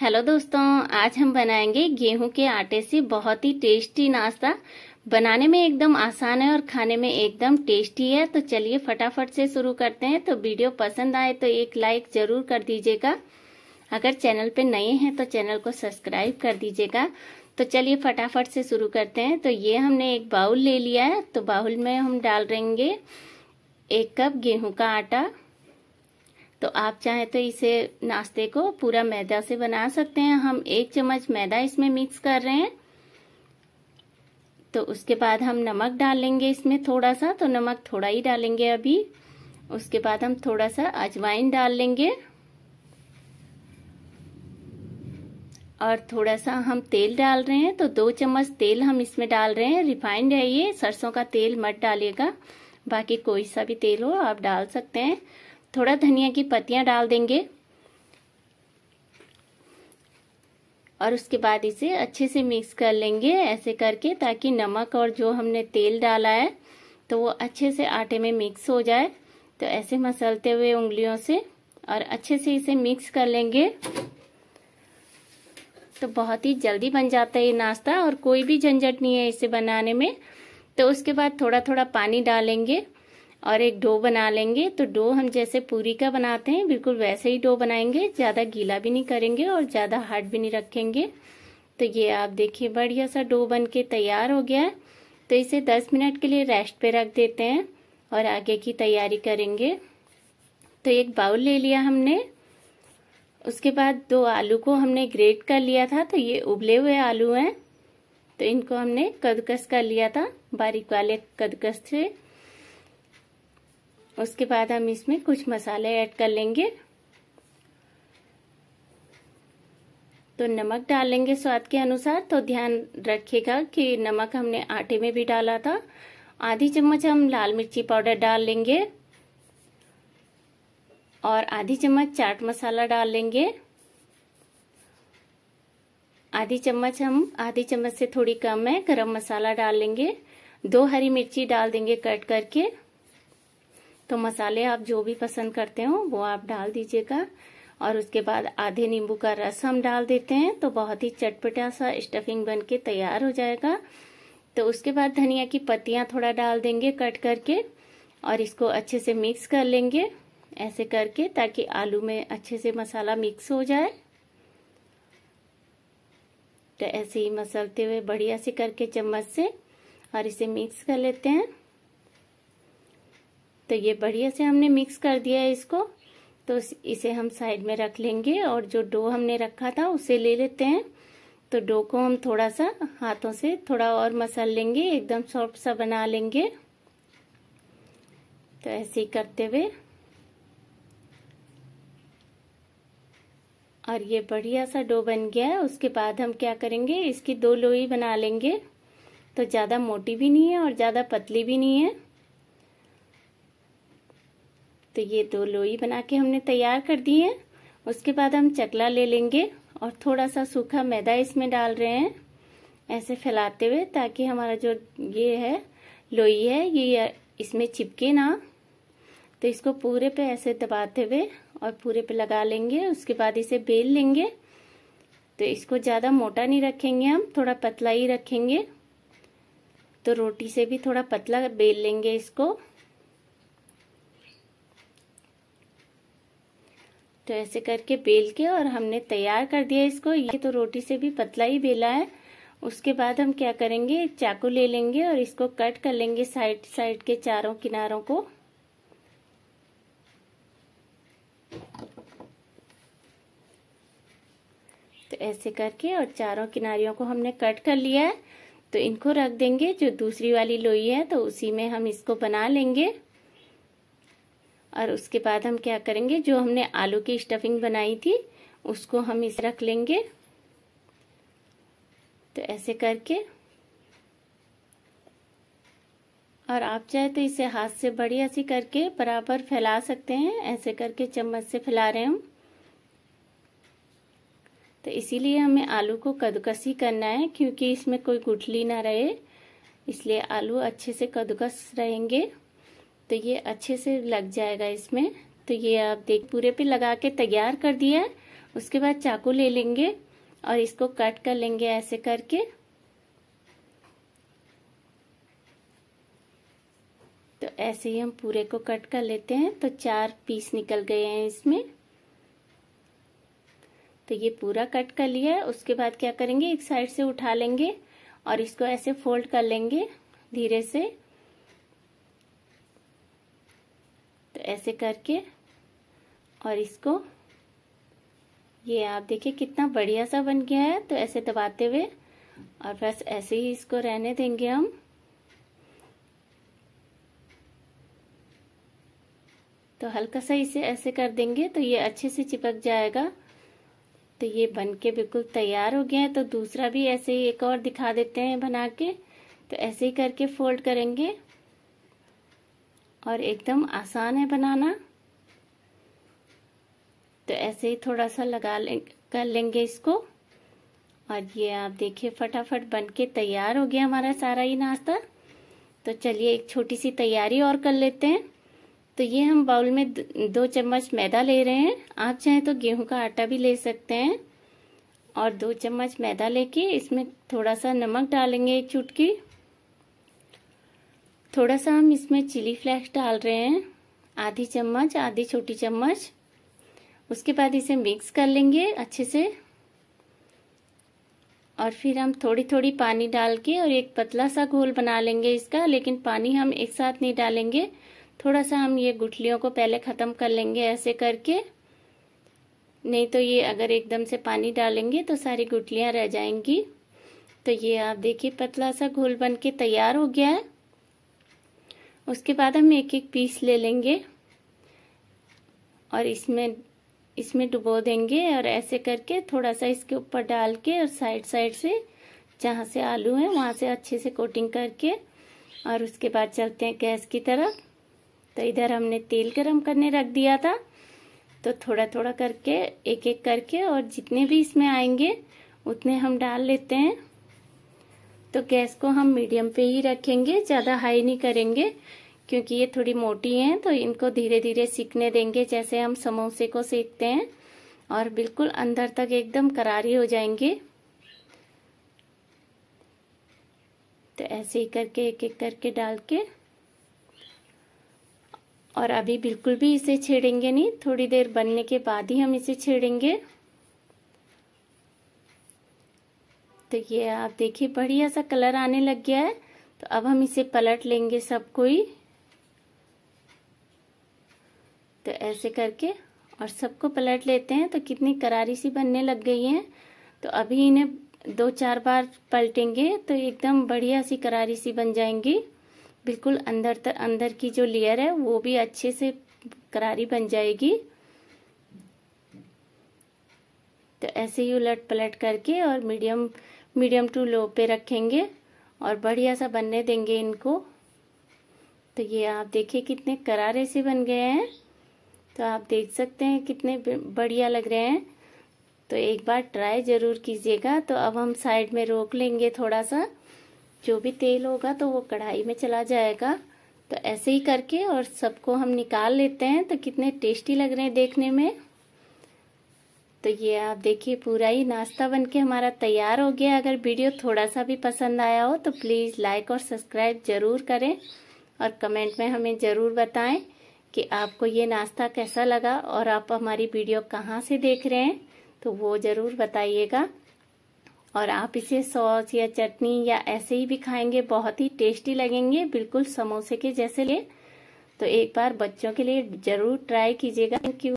hello दोस्तों आज हम बनाएंगे गेहूं के आटे से बहुत ही टेस्टी नाश्ता बनाने में एकदम आसान है और खाने में एकदम टेस्टी है तो चलिए फटाफट से शुरू करते हैं तो वीडियो पसंद आए तो एक लाइक जरूर कर दीजिएगा अगर चैनल पे नए हैं तो चैनल को सब्सक्राइब कर दीजिएगा तो चलिए फटाफट से शुरू करते हैं तो ये हमने एक बाउल ले लिया है तो बाउल में हम डाल देंगे एक कप गेहूँ का आटा तो आप चाहे तो इसे नाश्ते को पूरा मैदा से बना सकते हैं हम एक चम्मच मैदा इसमें मिक्स कर रहे हैं तो उसके बाद हम नमक डाल लेंगे इसमें थोड़ा सा तो नमक थोड़ा ही डालेंगे अभी उसके बाद हम थोड़ा सा अजवाइन डाल लेंगे और थोड़ा सा हम तेल डाल रहे हैं तो दो चम्मच तेल हम इसमें डाल रहे हैं रिफाइंड है ये सरसों का तेल मत डालिएगा बाकी कोई सा भी तेल हो आप डाल सकते हैं थोड़ा धनिया की पत्तियां डाल देंगे और उसके बाद इसे अच्छे से मिक्स कर लेंगे ऐसे करके ताकि नमक और जो हमने तेल डाला है तो वो अच्छे से आटे में मिक्स हो जाए तो ऐसे मसलते हुए उंगलियों से और अच्छे से इसे मिक्स कर लेंगे तो बहुत ही जल्दी बन जाता है ये नाश्ता और कोई भी झंझट नहीं है इसे बनाने में तो उसके बाद थोड़ा थोड़ा पानी डालेंगे और एक डो बना लेंगे तो डो हम जैसे पूरी का बनाते हैं बिल्कुल वैसे ही डो बनाएंगे ज़्यादा गीला भी नहीं करेंगे और ज़्यादा हार्ड भी नहीं रखेंगे तो ये आप देखिए बढ़िया सा डो बन के तैयार हो गया है तो इसे 10 मिनट के लिए रेस्ट पे रख देते हैं और आगे की तैयारी करेंगे तो एक बाउल ले लिया हमने उसके बाद दो आलू को हमने ग्रेट कर लिया था तो ये उबले हुए आलू हैं तो इनको हमने कदकस कर लिया था बारीक वाले कदकस से उसके बाद हम इसमें कुछ मसाले ऐड कर लेंगे तो नमक डालेंगे स्वाद के अनुसार तो ध्यान रखिएगा कि नमक हमने आटे में भी डाला था आधी चम्मच हम लाल मिर्ची पाउडर डाल लेंगे और आधी चम्मच चाट मसाला डाल लेंगे आधी चम्मच हम आधी चम्मच से थोड़ी कम है गरम मसाला डाल लेंगे दो हरी मिर्ची डाल देंगे कट करके तो मसाले आप जो भी पसंद करते हो वो आप डाल दीजिएगा और उसके बाद आधे नींबू का रस हम डाल देते हैं तो बहुत ही चटपटा सा स्टफिंग बन के तैयार हो जाएगा तो उसके बाद धनिया की पत्तियां थोड़ा डाल देंगे कट करके और इसको अच्छे से मिक्स कर लेंगे ऐसे करके ताकि आलू में अच्छे से मसाला मिक्स हो जाए तो ऐसे ही मसलते हुए बढ़िया से करके चम्मच से और इसे मिक्स कर लेते हैं तो ये बढ़िया से हमने मिक्स कर दिया है इसको तो इसे हम साइड में रख लेंगे और जो डो हमने रखा था उसे ले लेते हैं तो डो को हम थोड़ा सा हाथों से थोड़ा और मसल लेंगे एकदम सॉफ्ट सा बना लेंगे तो ऐसे ही करते हुए और ये बढ़िया सा डो बन गया है उसके बाद हम क्या करेंगे इसकी दो लोई बना लेंगे तो ज़्यादा मोटी भी नहीं है और ज़्यादा पतली भी नहीं है तो ये दो लोई बना के हमने तैयार कर दी है उसके बाद हम चकला ले लेंगे और थोड़ा सा सूखा मैदा इसमें डाल रहे हैं ऐसे फैलाते हुए ताकि हमारा जो ये है लोई है ये इसमें चिपके ना तो इसको पूरे पे ऐसे दबाते हुए और पूरे पे लगा लेंगे उसके बाद इसे बेल लेंगे तो इसको ज़्यादा मोटा नहीं रखेंगे हम थोड़ा पतला ही रखेंगे तो रोटी से भी थोड़ा पतला बेल लेंगे इसको तो ऐसे करके बेल के और हमने तैयार कर दिया इसको ये तो रोटी से भी पतला ही बेला है उसके बाद हम क्या करेंगे एक चाकू ले लेंगे और इसको कट कर लेंगे साइड साइड के चारों किनारों को तो ऐसे करके और चारों किनारियों को हमने कट कर लिया है तो इनको रख देंगे जो दूसरी वाली लोई है तो उसी में हम इसको बना लेंगे और उसके बाद हम क्या करेंगे जो हमने आलू की स्टफिंग बनाई थी उसको हम इस रख लेंगे तो ऐसे करके और आप चाहे तो इसे हाथ से बढ़िया सी करके बराबर फैला सकते हैं ऐसे करके चम्मच से फैला रहे हम तो इसीलिए हमें आलू को कद्दूकस ही करना है क्योंकि इसमें कोई गुठली ना रहे इसलिए आलू अच्छे से कद्दूकस रहेंगे तो ये अच्छे से लग जाएगा इसमें तो ये आप देख पूरे पे लगा के तैयार कर दिया है उसके बाद चाकू ले लेंगे और इसको कट कर लेंगे ऐसे करके तो ऐसे ही हम पूरे को कट कर लेते हैं तो चार पीस निकल गए हैं इसमें तो ये पूरा कट कर लिया है उसके बाद क्या करेंगे एक साइड से उठा लेंगे और इसको ऐसे फोल्ड कर लेंगे धीरे से तो ऐसे करके और इसको ये आप देखिए कितना बढ़िया सा बन गया है तो ऐसे दबाते हुए और बस ऐसे ही इसको रहने देंगे हम तो हल्का सा इसे ऐसे कर देंगे तो ये अच्छे से चिपक जाएगा तो ये बन के बिल्कुल तैयार हो गया है तो दूसरा भी ऐसे ही एक और दिखा देते हैं बना के तो ऐसे ही करके फोल्ड करेंगे और एकदम आसान है बनाना तो ऐसे ही थोड़ा सा लगा लें कर लेंगे इसको और ये आप देखिए फटाफट बन के तैयार हो गया हमारा सारा ही नाश्ता तो चलिए एक छोटी सी तैयारी और कर लेते हैं तो ये हम बाउल में दो चम्मच मैदा ले रहे हैं आप चाहें तो गेहूं का आटा भी ले सकते हैं और दो चम्मच मैदा लेके इसमें थोड़ा सा नमक डालेंगे एक चुटकी थोड़ा सा हम इसमें चिली फ्लेक्स डाल रहे हैं आधी चम्मच आधी छोटी चम्मच उसके बाद इसे मिक्स कर लेंगे अच्छे से और फिर हम थोड़ी थोड़ी पानी डाल के और एक पतला सा घोल बना लेंगे इसका लेकिन पानी हम एक साथ नहीं डालेंगे थोड़ा सा हम ये गुठलियों को पहले ख़त्म कर लेंगे ऐसे करके नहीं तो ये अगर एकदम से पानी डालेंगे तो सारी गुठलियाँ रह जाएंगी तो ये आप देखिए पतला सा घोल बन के तैयार हो गया है उसके बाद हम एक एक पीस ले लेंगे और इसमें इसमें डुबो देंगे और ऐसे करके थोड़ा सा इसके ऊपर डाल के और साइड साइड से जहाँ से आलू है वहाँ से अच्छे से कोटिंग करके और उसके बाद चलते हैं गैस की तरफ तो इधर हमने तेल गरम करने रख दिया था तो थोड़ा थोड़ा करके एक एक करके और जितने भी इसमें आएंगे उतने हम डाल लेते हैं तो गैस को हम मीडियम पे ही रखेंगे ज़्यादा हाई नहीं करेंगे क्योंकि ये थोड़ी मोटी हैं तो इनको धीरे धीरे सीखने देंगे जैसे हम समोसे को सीखते हैं और बिल्कुल अंदर तक एकदम करारी हो जाएंगे तो ऐसे ही करके एक एक करके डाल के और अभी बिल्कुल भी इसे छेड़ेंगे नहीं थोड़ी देर बनने के बाद ही हम इसे छेड़ेंगे तो ये आप देखिए बढ़िया सा कलर आने लग गया है तो अब हम इसे पलट लेंगे सब कोई तो ऐसे करके और सबको पलट लेते हैं तो कितनी करारी सी बनने लग गई है तो अभी इन्हें दो चार बार पलटेंगे तो एकदम बढ़िया सी करारी सी बन जाएंगी बिल्कुल अंदर तक अंदर की जो लेयर है वो भी अच्छे से करारी बन जाएगी तो ऐसे ही उलट पलट करके और मीडियम मीडियम टू लो पे रखेंगे और बढ़िया सा बनने देंगे इनको तो ये आप देखिए कितने करारे से बन गए हैं तो आप देख सकते हैं कितने बढ़िया लग रहे हैं तो एक बार ट्राई ज़रूर कीजिएगा तो अब हम साइड में रोक लेंगे थोड़ा सा जो भी तेल होगा तो वो कढ़ाई में चला जाएगा तो ऐसे ही करके और सबको हम निकाल लेते हैं तो कितने टेस्टी लग रहे हैं देखने में तो ये आप देखिए पूरा ही नाश्ता बनके हमारा तैयार हो गया अगर वीडियो थोड़ा सा भी पसंद आया हो तो प्लीज़ लाइक और सब्सक्राइब ज़रूर करें और कमेंट में हमें ज़रूर बताएं कि आपको ये नाश्ता कैसा लगा और आप हमारी वीडियो कहाँ से देख रहे हैं तो वो ज़रूर बताइएगा और आप इसे सॉस या चटनी या ऐसे ही भी खाएंगे बहुत ही टेस्टी लगेंगे बिल्कुल समोसे के जैसे ले तो एक बार बच्चों के लिए ज़रूर ट्राई कीजिएगा थैंक यू